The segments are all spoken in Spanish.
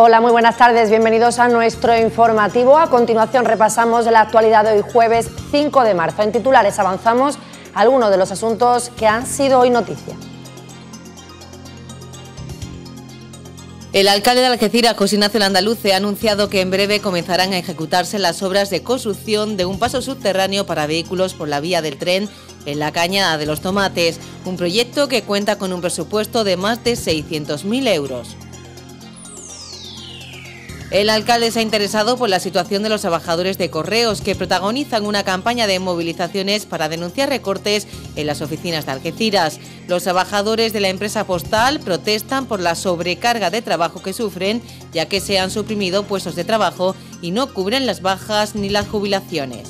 Hola, muy buenas tardes. Bienvenidos a nuestro informativo. A continuación repasamos la actualidad de hoy jueves 5 de marzo. En titulares avanzamos algunos de los asuntos que han sido hoy noticia. El alcalde de Algeciras, José Ignacio ha anunciado que en breve comenzarán a ejecutarse las obras de construcción de un paso subterráneo para vehículos por la vía del tren en la Cañada de los Tomates, un proyecto que cuenta con un presupuesto de más de 600.000 euros. El alcalde se ha interesado por la situación de los trabajadores de correos que protagonizan una campaña de movilizaciones para denunciar recortes en las oficinas de Algeciras. Los trabajadores de la empresa postal protestan por la sobrecarga de trabajo que sufren, ya que se han suprimido puestos de trabajo y no cubren las bajas ni las jubilaciones.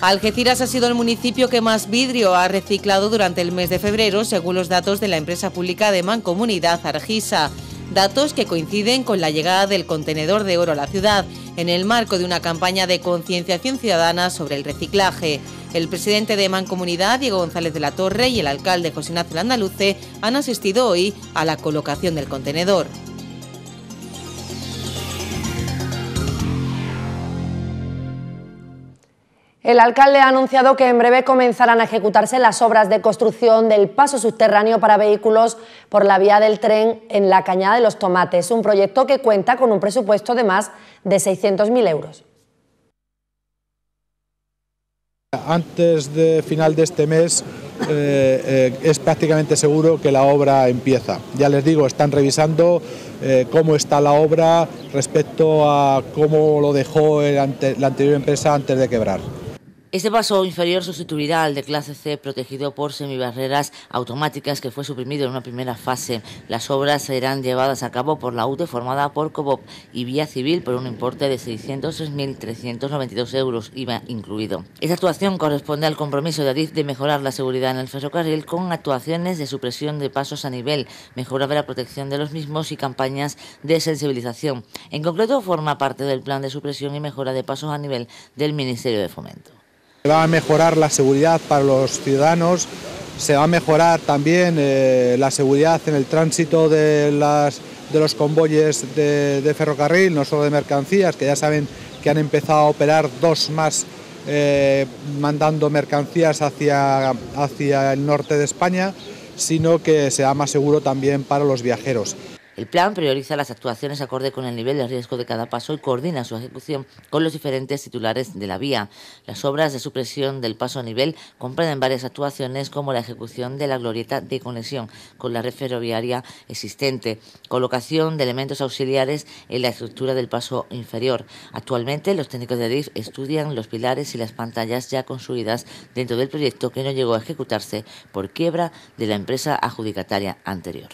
Algeciras ha sido el municipio que más vidrio ha reciclado durante el mes de febrero, según los datos de la empresa pública de Mancomunidad Argisa datos que coinciden con la llegada del contenedor de oro a la ciudad, en el marco de una campaña de concienciación ciudadana sobre el reciclaje. El presidente de Mancomunidad, Diego González de la Torre, y el alcalde José Ignacio Andaluce, han asistido hoy a la colocación del contenedor. El alcalde ha anunciado que en breve comenzarán a ejecutarse las obras de construcción del paso subterráneo para vehículos por la vía del tren en la Cañada de los Tomates, un proyecto que cuenta con un presupuesto de más de 600.000 euros. Antes de final de este mes eh, eh, es prácticamente seguro que la obra empieza. Ya les digo, están revisando eh, cómo está la obra respecto a cómo lo dejó la anterior empresa antes de quebrar. Este paso inferior sustituirá al de clase C protegido por semibarreras automáticas que fue suprimido en una primera fase. Las obras serán llevadas a cabo por la UTE formada por COBOP y Vía Civil por un importe de 603.392 euros IVA incluido. Esta actuación corresponde al compromiso de Adif de mejorar la seguridad en el ferrocarril con actuaciones de supresión de pasos a nivel, mejora de la protección de los mismos y campañas de sensibilización. En concreto, forma parte del plan de supresión y mejora de pasos a nivel del Ministerio de Fomento. Se Va a mejorar la seguridad para los ciudadanos, se va a mejorar también eh, la seguridad en el tránsito de, los convoyes de, ferrocarril, no solo de mercancías, que ya saben que han empezado a operar dos más eh, mandando mercancías hacia, hacia el norte de España, sino que sea más seguro también para los viajeros. El plan prioriza las actuaciones acorde con el nivel de riesgo de cada paso y coordina su ejecución con los diferentes titulares de la vía. Las obras de supresión del paso a nivel comprenden varias actuaciones como la ejecución de la glorieta de conexión con la red ferroviaria existente, colocación de elementos auxiliares en la estructura del paso inferior. Actualmente los técnicos de DIF estudian los pilares y las pantallas ya construidas dentro del proyecto que no llegó a ejecutarse por quiebra de la empresa adjudicataria anterior.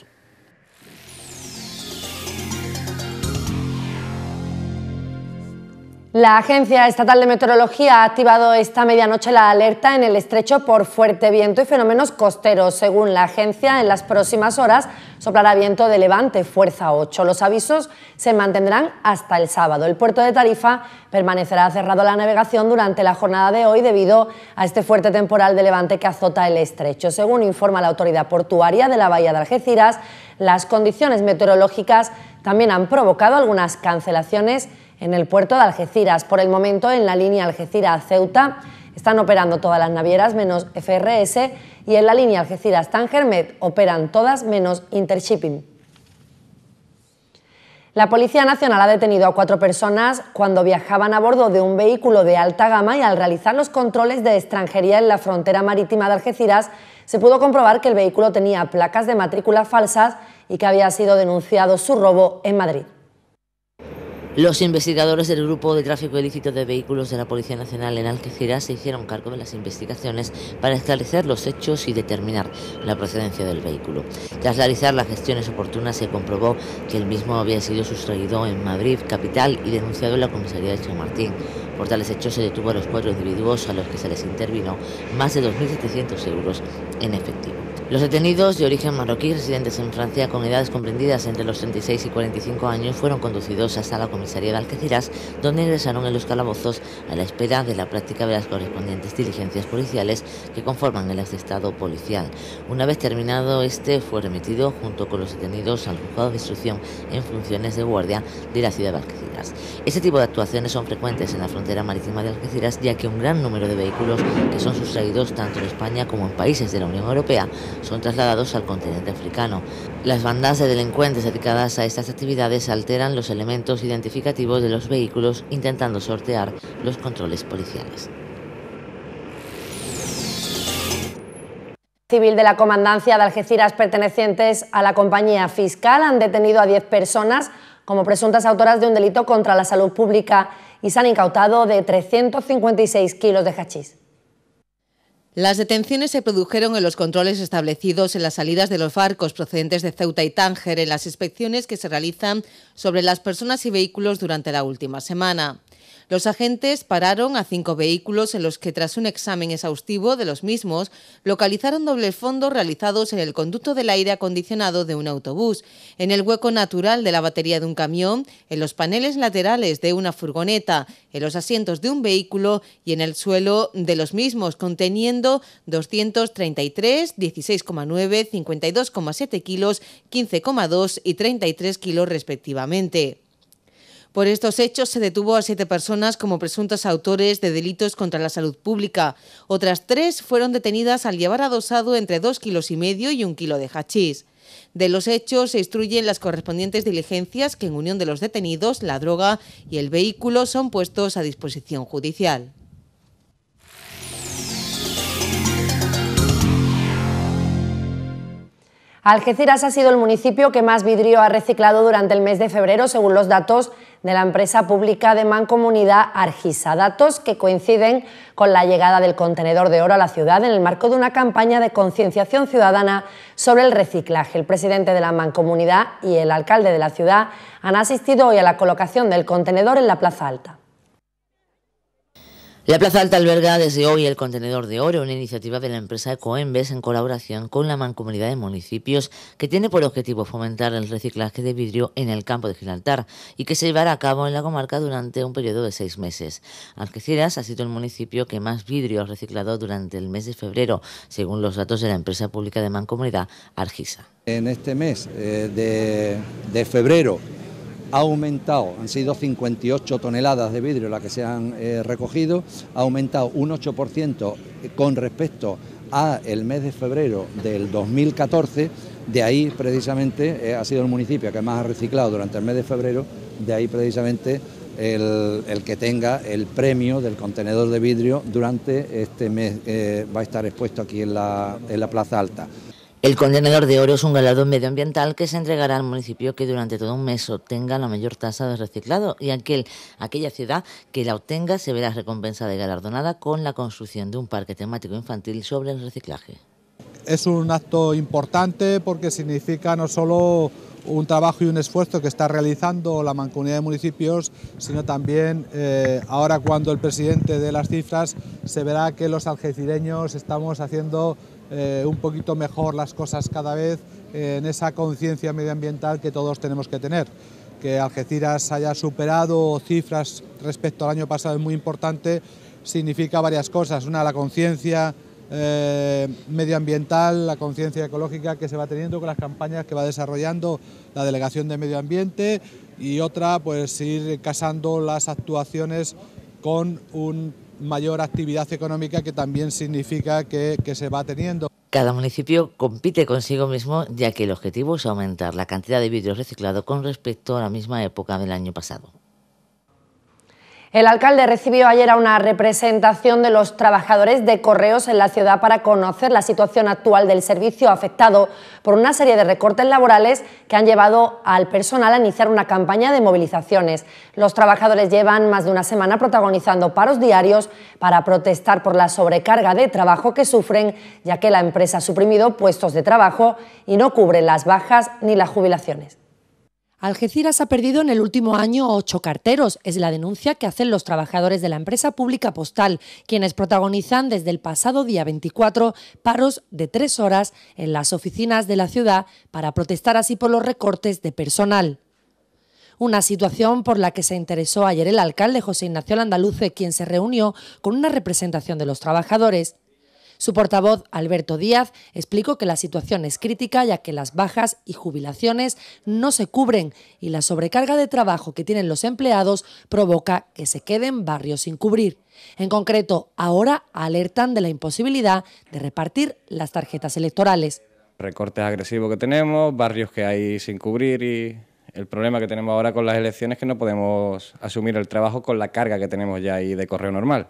La Agencia Estatal de Meteorología ha activado esta medianoche la alerta en el estrecho por fuerte viento y fenómenos costeros. Según la agencia, en las próximas horas soplará viento de levante, fuerza 8. Los avisos se mantendrán hasta el sábado. El puerto de Tarifa permanecerá cerrado a la navegación durante la jornada de hoy debido a este fuerte temporal de levante que azota el estrecho. Según informa la autoridad portuaria de la bahía de Algeciras, las condiciones meteorológicas también han provocado algunas cancelaciones en el puerto de Algeciras. Por el momento, en la línea Algeciras-Ceuta están operando todas las navieras menos FRS y en la línea Algeciras-Tangermet operan todas menos Intershipping. La Policía Nacional ha detenido a cuatro personas cuando viajaban a bordo de un vehículo de alta gama y al realizar los controles de extranjería en la frontera marítima de Algeciras se pudo comprobar que el vehículo tenía placas de matrícula falsas y que había sido denunciado su robo en Madrid. Los investigadores del Grupo de Tráfico Ilícito de Vehículos de la Policía Nacional en Algeciras se hicieron cargo de las investigaciones para establecer los hechos y determinar la procedencia del vehículo. Tras realizar las gestiones oportunas se comprobó que el mismo había sido sustraído en Madrid, capital, y denunciado en la comisaría de San Martín. Por tales hechos se detuvo a los cuatro individuos a los que se les intervino más de 2.700 euros en efectivo. Los detenidos de origen marroquí residentes en Francia con edades comprendidas entre los 36 y 45 años fueron conducidos hasta la comisaría de Algeciras, donde ingresaron en los calabozos a la espera de la práctica de las correspondientes diligencias policiales que conforman el asestado policial. Una vez terminado este, fue remitido junto con los detenidos al juzgado de instrucción en funciones de guardia de la ciudad de Algeciras. Este tipo de actuaciones son frecuentes en la frontera marítima de Algeciras, ya que un gran número de vehículos que son sustraídos tanto en España como en países de la Unión Europea son trasladados al continente africano. Las bandas de delincuentes dedicadas a estas actividades alteran los elementos identificativos de los vehículos intentando sortear los controles policiales. civil de la Comandancia de Algeciras pertenecientes a la compañía fiscal han detenido a 10 personas como presuntas autoras de un delito contra la salud pública y se han incautado de 356 kilos de hachís. Las detenciones se produjeron en los controles establecidos en las salidas de los barcos procedentes de Ceuta y Tánger, en las inspecciones que se realizan sobre las personas y vehículos durante la última semana. Los agentes pararon a cinco vehículos en los que tras un examen exhaustivo de los mismos localizaron dobles fondos realizados en el conducto del aire acondicionado de un autobús, en el hueco natural de la batería de un camión, en los paneles laterales de una furgoneta, en los asientos de un vehículo y en el suelo de los mismos, conteniendo 233, 16,9, 52,7 kilos, 15,2 y 33 kilos respectivamente. Por estos hechos se detuvo a siete personas como presuntos autores de delitos contra la salud pública. Otras tres fueron detenidas al llevar adosado entre dos kilos y medio y un kilo de hachís. De los hechos se instruyen las correspondientes diligencias que en unión de los detenidos, la droga y el vehículo son puestos a disposición judicial. Algeciras ha sido el municipio que más vidrio ha reciclado durante el mes de febrero, según los datos de la empresa pública de mancomunidad Argisa, datos que coinciden con la llegada del contenedor de oro a la ciudad en el marco de una campaña de concienciación ciudadana sobre el reciclaje. El presidente de la mancomunidad y el alcalde de la ciudad han asistido hoy a la colocación del contenedor en la Plaza Alta. La Plaza Alta alberga desde hoy el contenedor de oro, una iniciativa de la empresa Ecoembes en colaboración con la Mancomunidad de Municipios que tiene por objetivo fomentar el reciclaje de vidrio en el campo de Gibraltar y que se llevará a cabo en la comarca durante un periodo de seis meses. Algeciras ha sido el municipio que más vidrio ha reciclado durante el mes de febrero, según los datos de la empresa pública de Mancomunidad Argisa. En este mes eh, de febrero ha aumentado, han sido 58 toneladas de vidrio las que se han eh, recogido, ha aumentado un 8% eh, con respecto al mes de febrero del 2014, de ahí precisamente eh, ha sido el municipio que más ha reciclado durante el mes de febrero, de ahí precisamente el, que tenga el premio del contenedor de vidrio durante este mes va a estar expuesto aquí en la Plaza Alta. El contenedor de oro es un galardón medioambiental que se entregará al municipio que durante todo un mes obtenga la mayor tasa de reciclado y aquel, aquella ciudad que la obtenga se verá recompensada y galardonada con la construcción de un parque temático infantil sobre el reciclaje. Es un acto importante porque significa no solo un trabajo y un esfuerzo que está realizando la mancomunidad de municipios, sino también eh, ahora cuando el presidente de las cifras se verá que los algecireños estamos haciendo eh, un poquito mejor las cosas cada vez eh, en esa conciencia medioambiental que todos tenemos que tener. Que Algeciras haya superado cifras respecto al año pasado es muy importante, significa varias cosas. Una, la conciencia eh, medioambiental, la conciencia ecológica que se va teniendo con las campañas que va desarrollando la Delegación de Medio Ambiente y otra, pues ir casando las actuaciones con un mayor actividad económica que también significa que, se va teniendo. Cada municipio compite consigo mismo ya que el objetivo es aumentar la cantidad de vidrio reciclado con respecto a la misma época del año pasado. El alcalde recibió ayer a una representación de los trabajadores de correos en la ciudad para conocer la situación actual del servicio afectado por una serie de recortes laborales que han llevado al personal a iniciar una campaña de movilizaciones. Los trabajadores llevan más de una semana protagonizando paros diarios para protestar por la sobrecarga de trabajo que sufren, ya que la empresa ha suprimido puestos de trabajo y no cubre las bajas ni las jubilaciones. Algeciras ha perdido en el último año ocho carteros. Es la denuncia que hacen los trabajadores de la empresa pública postal, quienes protagonizan desde el pasado día 24 paros de tres horas en las oficinas de la ciudad para protestar así por los recortes de personal. Una situación por la que se interesó ayer el alcalde José Ignacio Landaluce, quien se reunió con una representación de los trabajadores. Su portavoz, Alberto Díaz, explicó que la situación es crítica ya que las bajas y jubilaciones no se cubren y la sobrecarga de trabajo que tienen los empleados provoca que se queden barrios sin cubrir. En concreto, ahora alertan de la imposibilidad de repartir las tarjetas electorales. Recortes agresivos que tenemos, barrios que hay sin cubrir y el problema que tenemos ahora con las elecciones que no podemos asumir el trabajo con la carga que tenemos ya ahí de correo normal.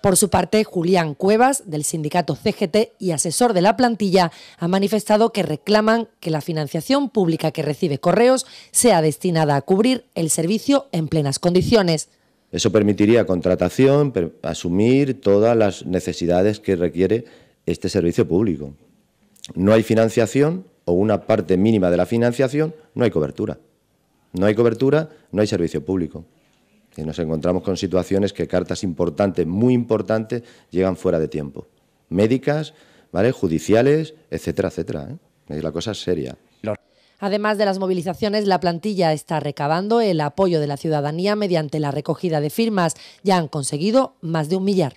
Por su parte, Julián Cuevas, del sindicato CGT y asesor de la plantilla, ha manifestado que reclaman que la financiación pública que recibe Correos sea destinada a cubrir el servicio en plenas condiciones. Eso permitiría contratación, asumir todas las necesidades que requiere este servicio público. No hay financiación o una parte mínima de la financiación, no hay cobertura. No hay cobertura, no hay servicio público. Y nos encontramos con situaciones que cartas importantes, muy importantes, llegan fuera de tiempo. Médicas, ¿vale? judiciales, etcétera, etcétera. ¿eh? La cosa es seria. Además de las movilizaciones, la plantilla está recabando el apoyo de la ciudadanía mediante la recogida de firmas. Ya han conseguido más de un millar.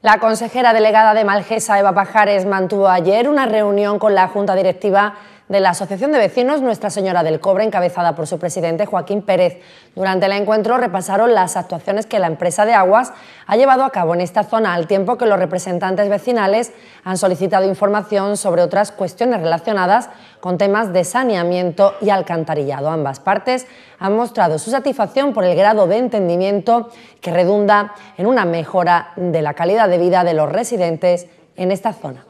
La consejera delegada de Malgesa, Eva Pajares, mantuvo ayer una reunión con la Junta Directiva de la Asociación de Vecinos Nuestra Señora del Cobre, encabezada por su presidente Joaquín Pérez. Durante el encuentro repasaron las actuaciones que la empresa de aguas ha llevado a cabo en esta zona, al tiempo que los representantes vecinales han solicitado información sobre otras cuestiones relacionadas con temas de saneamiento y alcantarillado. Ambas partes han mostrado su satisfacción por el grado de entendimiento que redunda en una mejora de la calidad de vida de los residentes en esta zona.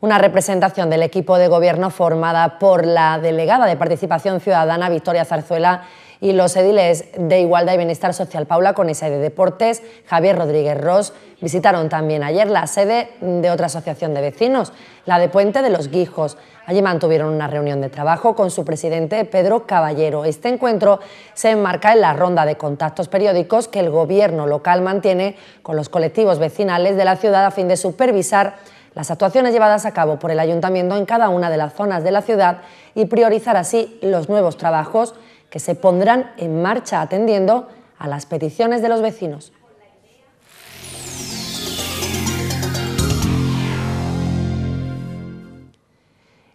Una representación del equipo de gobierno formada por la delegada de Participación Ciudadana Victoria Zarzuela y los ediles de Igualdad y Bienestar Social Paula Conesa y de Deportes Javier Rodríguez Ross visitaron también ayer la sede de otra asociación de vecinos, la de Puente de los Guijos. Allí mantuvieron una reunión de trabajo con su presidente Pedro Caballero. Este encuentro se enmarca en la ronda de contactos periódicos que el gobierno local mantiene con los colectivos vecinales de la ciudad a fin de supervisar las actuaciones llevadas a cabo por el ayuntamiento en cada una de las zonas de la ciudad y priorizar así los nuevos trabajos que se pondrán en marcha atendiendo a las peticiones de los vecinos.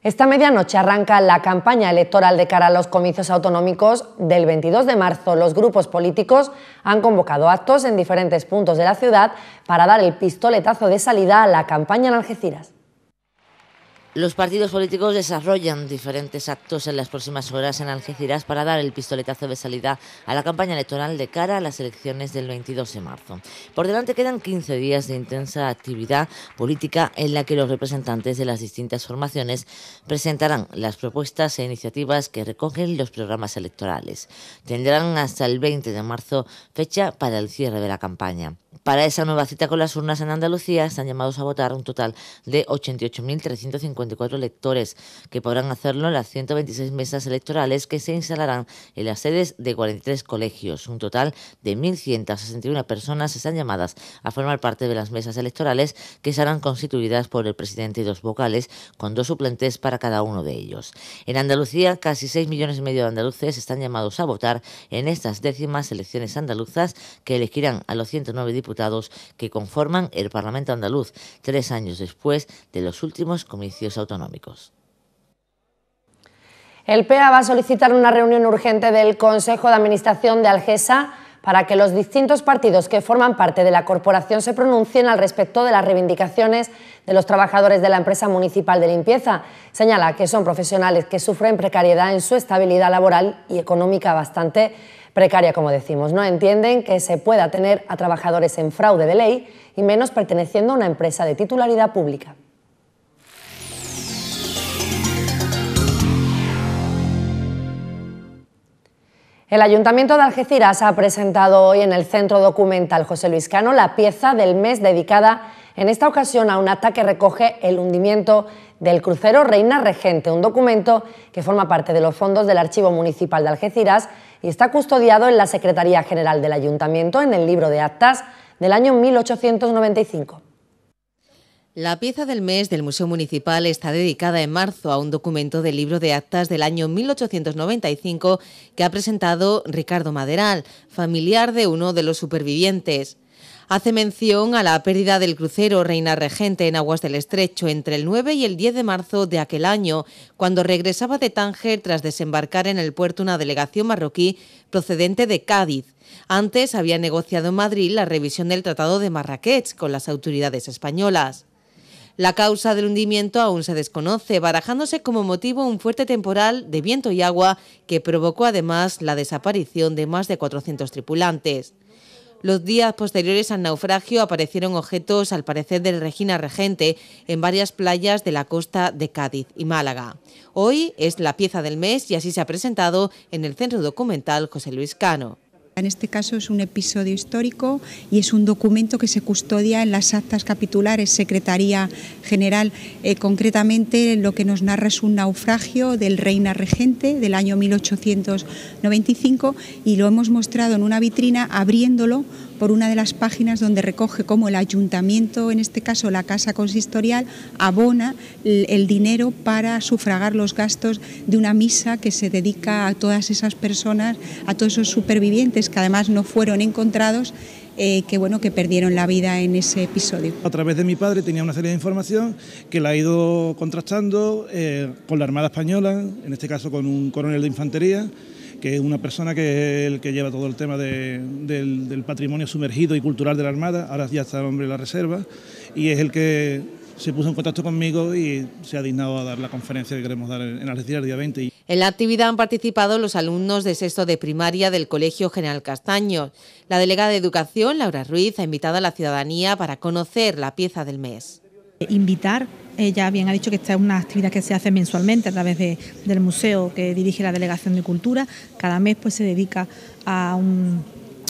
Esta medianoche arranca la campaña electoral de cara a los comicios autonómicos del 22 de marzo. Los grupos políticos han convocado actos en diferentes puntos de la ciudad para dar el pistoletazo de salida a la campaña en Algeciras. Los partidos políticos desarrollan diferentes actos en las próximas horas en Algeciras para dar el pistoletazo de salida a la campaña electoral de cara a las elecciones del 22 de marzo. Por delante quedan 15 días de intensa actividad política en la que los representantes de las distintas formaciones presentarán las propuestas e iniciativas que recogen los programas electorales. Tendrán hasta el 20 de marzo fecha para el cierre de la campaña. Para esa nueva cita con las urnas en Andalucía están llamados a votar un total de 88.354 electores, que podrán hacerlo en las 126 mesas electorales que se instalarán en las sedes de 43 colegios. Un total de 1.161 personas están llamadas a formar parte de las mesas electorales que serán constituidas por el presidente y dos vocales, con dos suplentes para cada uno de ellos. En Andalucía, casi 6 millones y medio de andaluces están llamados a votar en estas décimas elecciones andaluzas que elegirán a los 109 diputados que conforman el Parlamento andaluz, tres años después de los últimos comicios autonómicos. El PEA va a solicitar una reunión urgente del Consejo de Administración de Algesa para que los distintos partidos que forman parte de la corporación se pronuncien al respecto de las reivindicaciones de los trabajadores de la empresa municipal de limpieza. Señala que son profesionales que sufren precariedad en su estabilidad laboral y económica bastante precaria, como decimos. No entienden que se pueda tener a trabajadores en fraude de ley y menos perteneciendo a una empresa de titularidad pública. El Ayuntamiento de Algeciras ha presentado hoy en el Centro Documental José Luis Cano la pieza del mes dedicada en esta ocasión a un que recoge el hundimiento del crucero Reina Regente, un documento que forma parte de los fondos del Archivo Municipal de Algeciras y está custodiado en la Secretaría General del Ayuntamiento en el libro de actas del año 1895. La pieza del mes del Museo Municipal está dedicada en marzo a un documento del libro de actas del año 1895 que ha presentado Ricardo Maderal, familiar de uno de los supervivientes hace mención a la pérdida del crucero Reina Regente en aguas del Estrecho entre el 9 y el 10 de marzo de aquel año, cuando regresaba de Tánger tras desembarcar en el puerto una delegación marroquí procedente de Cádiz. Antes había negociado en Madrid la revisión del Tratado de Marrakech con las autoridades españolas. La causa del hundimiento aún se desconoce, barajándose como motivo un fuerte temporal de viento y agua que provocó además la desaparición de más de 400 tripulantes. Los días posteriores al naufragio aparecieron objetos, al parecer, del Regina Regente en varias playas de la costa de Cádiz y Málaga. Hoy es la pieza del mes y así se ha presentado en el Centro Documental José Luis Cano. En este caso es un episodio histórico y es un documento que se custodia en las actas capitulares, Secretaría General. Eh, concretamente lo que nos narra es un naufragio del Reina Regente del año 1895 y lo hemos mostrado en una vitrina abriéndolo por una de las páginas donde recoge cómo el ayuntamiento, en este caso la Casa Consistorial, abona el dinero para sufragar los gastos de una misa que se dedica a todas esas personas, a todos esos supervivientes que además no fueron encontrados eh, que bueno que perdieron la vida en ese episodio. A través de mi padre tenía una serie de información que la ha ido contrastando eh, con la Armada Española, en este caso con un coronel de infantería, que es una persona que es el que lleva todo el tema del, patrimonio sumergido y cultural de la Armada, ahora ya está el hombre de la reserva, y es el que se puso en contacto conmigo y se ha dignado a dar la conferencia que queremos dar en Algeciras el día 20. En la actividad han participado los alumnos de sexto de primaria del Colegio General Castaño. La delegada de Educación, Laura Ruiz, ha invitado a la ciudadanía para conocer la pieza del mes. Invitar ella bien ha dicho que esta es una actividad que se hace mensualmente a través del museo que dirige la Delegación de Cultura. Cada mes pues se dedica a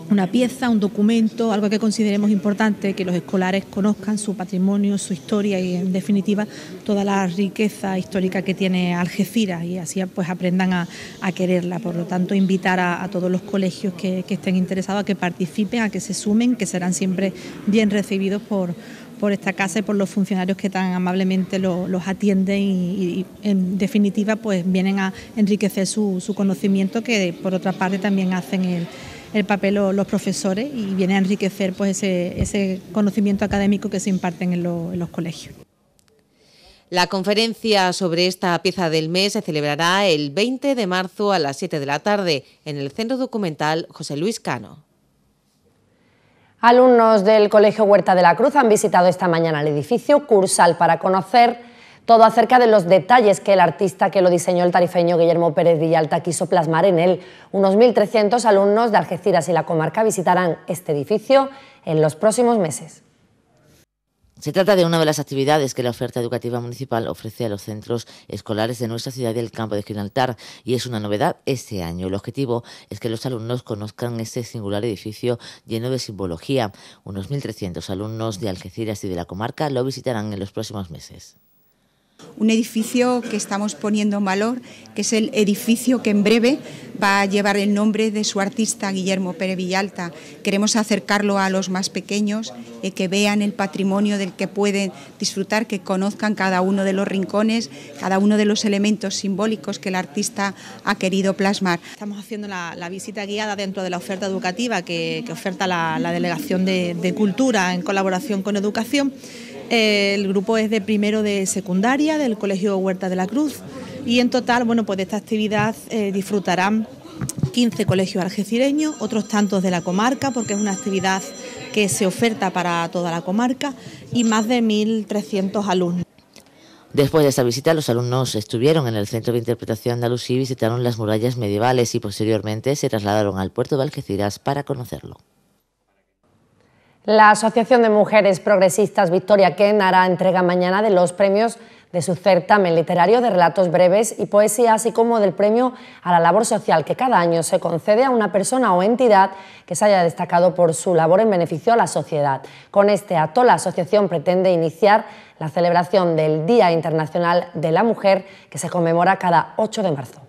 una pieza, un documento, algo que consideremos importante, que los escolares conozcan su patrimonio, su historia y en definitiva toda la riqueza histórica que tiene Algeciras y así pues aprendan a, quererla. Por lo tanto, invitar a, todos los colegios que estén interesados a que participen, a que se sumen, que serán siempre bien recibidos por, por esta casa y por los funcionarios que tan amablemente los atienden y, en definitiva pues vienen a enriquecer su, conocimiento que por otra parte también hacen el, papel los, profesores y viene a enriquecer pues ese, conocimiento académico que se imparten en, en los colegios. La conferencia sobre esta pieza del mes se celebrará el 20 de marzo a las 7 de la tarde en el Centro Documental José Luis Cano. Alumnos del Colegio Huerta de la Cruz han visitado esta mañana el edificio Cursal para conocer todo acerca de los detalles que el artista que lo diseñó el tarifeño Guillermo Pérez Villalta quiso plasmar en él. Unos 1.300 alumnos de Algeciras y la comarca visitarán este edificio en los próximos meses. Se trata de una de las actividades que la oferta educativa municipal ofrece a los centros escolares de nuestra ciudad y del campo de Gibraltar y es una novedad este año. El objetivo es que los alumnos conozcan este singular edificio lleno de simbología. Unos 1.300 alumnos de Algeciras y de la comarca lo visitarán en los próximos meses un edificio que estamos poniendo en valor, que es el edificio que en breve va a llevar el nombre de su artista Guillermo Pérez Villalta. Queremos acercarlo a los más pequeños, eh, que vean el patrimonio del que pueden disfrutar, que conozcan cada uno de los rincones, cada uno de los elementos simbólicos que el artista ha querido plasmar. Estamos haciendo la, visita guiada dentro de la oferta educativa que, oferta la, Delegación de Cultura en colaboración con Educación el grupo es de primero de secundaria del Colegio Huerta de la Cruz y en total, bueno, pues de esta actividad eh, disfrutarán 15 colegios algecireños, otros tantos de la comarca, porque es una actividad que se oferta para toda la comarca, y más de 1.300 alumnos. Después de esta visita, los alumnos estuvieron en el Centro de Interpretación Andalusí y visitaron las murallas medievales y posteriormente se trasladaron al puerto de Algeciras para conocerlo. La Asociación de Mujeres Progresistas Victoria Ken hará entrega mañana de los premios de su certamen literario de relatos breves y poesía, así como del premio a la labor social que cada año se concede a una persona o entidad que se haya destacado por su labor en beneficio a la sociedad. Con este acto, la asociación pretende iniciar la celebración del Día Internacional de la Mujer, que se conmemora cada 8 de marzo.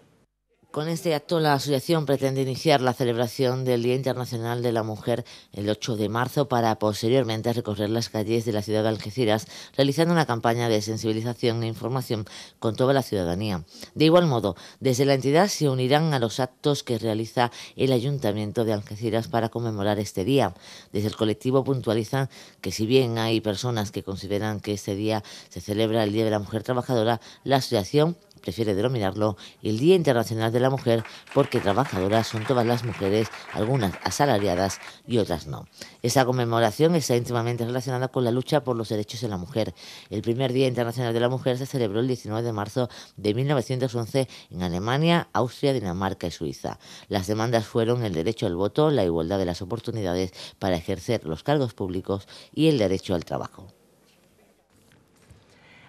Con este acto, la asociación pretende iniciar la celebración del Día Internacional de la Mujer el 8 de marzo para posteriormente recorrer las calles de la ciudad de Algeciras, realizando una campaña de sensibilización e información con toda la ciudadanía. De igual modo, desde la entidad se unirán a los actos que realiza el Ayuntamiento de Algeciras para conmemorar este día. Desde el colectivo puntualizan que si bien hay personas que consideran que este día se celebra el Día de la Mujer Trabajadora, la asociación prefiere denominarlo el Día Internacional de la Mujer porque trabajadoras son todas las mujeres, algunas asalariadas y otras no. Esa conmemoración está íntimamente relacionada con la lucha por los derechos de la mujer. El primer Día Internacional de la Mujer se celebró el 19 de marzo de 1911 en Alemania, Austria, Dinamarca y Suiza. Las demandas fueron el derecho al voto, la igualdad de las oportunidades para ejercer los cargos públicos y el derecho al trabajo.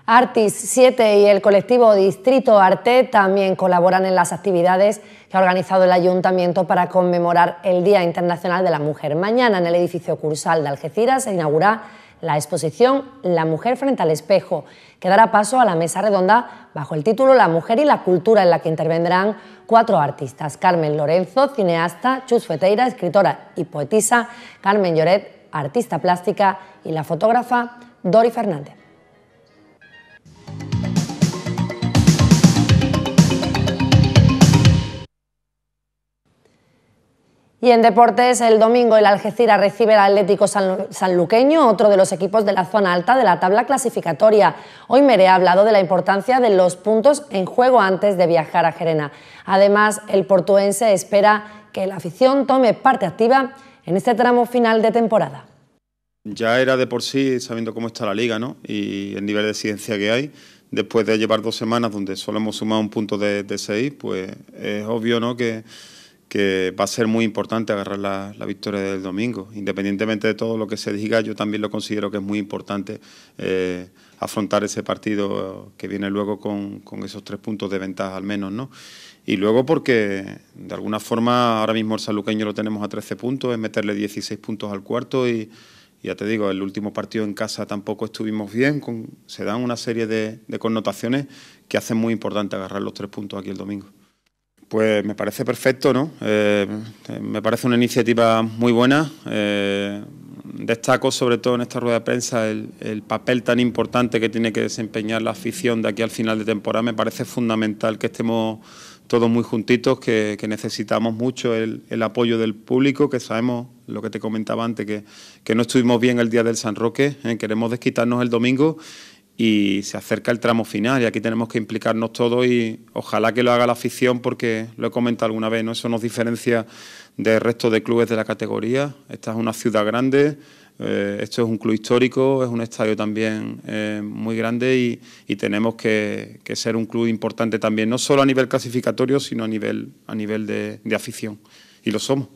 Artis 7 y el colectivo Distrito Arte también colaboran en las actividades que ha organizado el Ayuntamiento para conmemorar el Día Internacional de la Mujer. Mañana en el edificio Cursal de Algeciras se inaugura la exposición La mujer frente al espejo, que dará paso a la mesa redonda bajo el título La mujer y la cultura, en la que intervendrán cuatro artistas, Carmen Lorenzo, cineasta, Chus Feteira, escritora y poetisa, Carmen Lloret, artista plástica, y la fotógrafa Dori Fernández. Y en deportes, el domingo el Algeciras recibe al Atlético Sanluqueño, otro de los equipos de la zona alta de la tabla clasificatoria. Hoy Mere ha hablado de la importancia de los puntos en juego antes de viajar a Gerena. Además, el portuense espera que la afición tome parte activa en este tramo final de temporada. Ya era de por sí, sabiendo cómo está la liga ¿no? y el nivel de exigencia que hay, después de llevar dos semanas donde solo hemos sumado un punto de, de seis, pues es obvio ¿no? que que va a ser muy importante agarrar la, la, victoria del domingo. Independientemente de todo lo que se diga, yo también lo considero que es muy importante eh, afrontar ese partido que viene luego con, con, esos tres puntos de ventaja al menos, ¿no? Y luego porque de alguna forma ahora mismo el saluqueño lo tenemos a 13 puntos, es meterle 16 puntos al cuarto y ya te digo, el último partido en casa tampoco estuvimos bien, con, se dan una serie de, de connotaciones que hacen muy importante agarrar los tres puntos aquí el domingo. Pues me parece perfecto, ¿no? Eh, me parece una iniciativa muy buena. Eh, destaco sobre todo en esta rueda de prensa el, papel tan importante que tiene que desempeñar la afición de aquí al final de temporada. Me parece fundamental que estemos todos muy juntitos, que, necesitamos mucho el, apoyo del público, que sabemos lo que te comentaba antes, que, no estuvimos bien el día del San Roque, ¿eh? queremos desquitarnos el domingo y se acerca el tramo final y aquí tenemos que implicarnos todos y ojalá que lo haga la afición porque lo he comentado alguna vez, ¿no? eso nos diferencia del resto de clubes de la categoría. Esta es una ciudad grande, eh, esto es un club histórico, es un estadio también eh, muy grande y, tenemos que, ser un club importante también, no solo a nivel clasificatorio, sino a nivel, a nivel de afición. Y lo somos.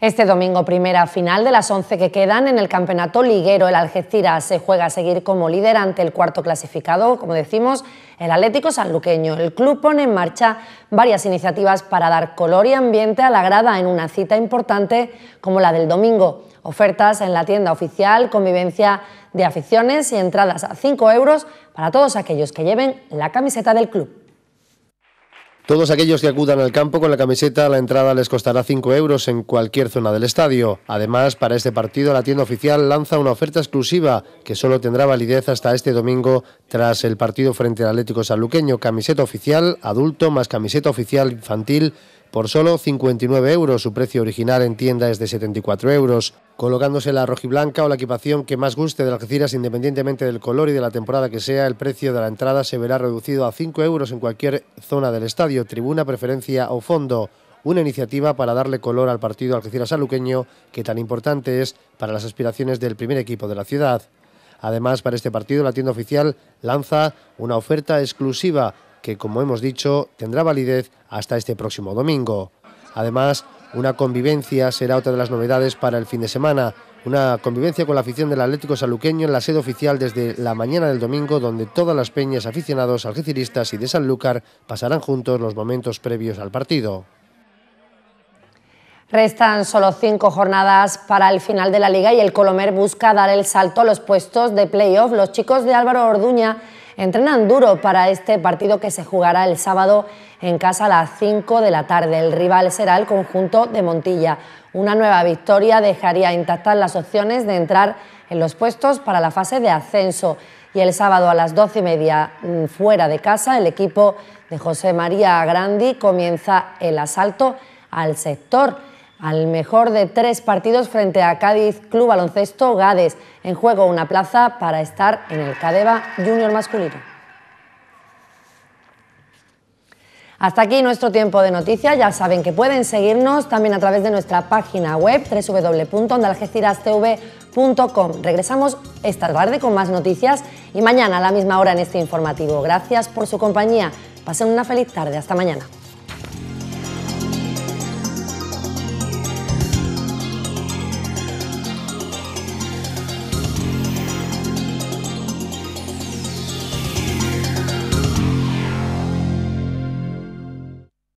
Este domingo, primera final de las 11 que quedan en el campeonato liguero, el Algeciras se juega a seguir como líder ante el cuarto clasificado, como decimos, el Atlético Sanluqueño. El club pone en marcha varias iniciativas para dar color y ambiente a la grada en una cita importante como la del domingo. Ofertas en la tienda oficial, convivencia de aficiones y entradas a 5 euros para todos aquellos que lleven la camiseta del club. Todos aquellos que acudan al campo con la camiseta, la entrada les costará 5 euros en cualquier zona del estadio. Además, para este partido, la tienda oficial lanza una oferta exclusiva que solo tendrá validez hasta este domingo tras el partido frente al Atlético Sanluqueño. Camiseta oficial adulto más camiseta oficial infantil por solo 59 euros. Su precio original en tienda es de 74 euros colocándose la rojiblanca o la equipación que más guste de Algeciras, independientemente del color y de la temporada que sea, el precio de la entrada se verá reducido a 5 euros en cualquier zona del estadio, tribuna, preferencia o fondo. Una iniciativa para darle color al partido Algeciras aluqueño, que tan importante es para las aspiraciones del primer equipo de la ciudad. Además, para este partido, la tienda oficial lanza una oferta exclusiva que, como hemos dicho, tendrá validez hasta este próximo domingo. Además, una convivencia será otra de las novedades para el fin de semana. Una convivencia con la afición del Atlético Saluqueño en la sede oficial desde la mañana del domingo, donde todas las peñas, aficionados, algeciristas y de Sanlúcar pasarán juntos los momentos previos al partido. Restan solo cinco jornadas para el final de la liga y el Colomer busca dar el salto a los puestos de playoff. Los chicos de Álvaro Orduña entrenan duro para este partido que se jugará el sábado en casa a las 5 de la tarde. El rival será el conjunto de Montilla. Una nueva victoria dejaría intactas las opciones de entrar en los puestos para la fase de ascenso. Y el sábado a las 12 y media, mm, fuera de casa, el equipo de José María Grandi comienza el asalto al sector al mejor de tres partidos frente a Cádiz Club Baloncesto Gades. En juego una plaza para estar en el Cadeva Junior Masculino. Hasta aquí nuestro tiempo de noticias. Ya saben que pueden seguirnos también a través de nuestra página web www.ondalgecirastv.com. Regresamos esta tarde con más noticias y mañana a la misma hora en este informativo. Gracias por su compañía. Pasen una feliz tarde. Hasta mañana.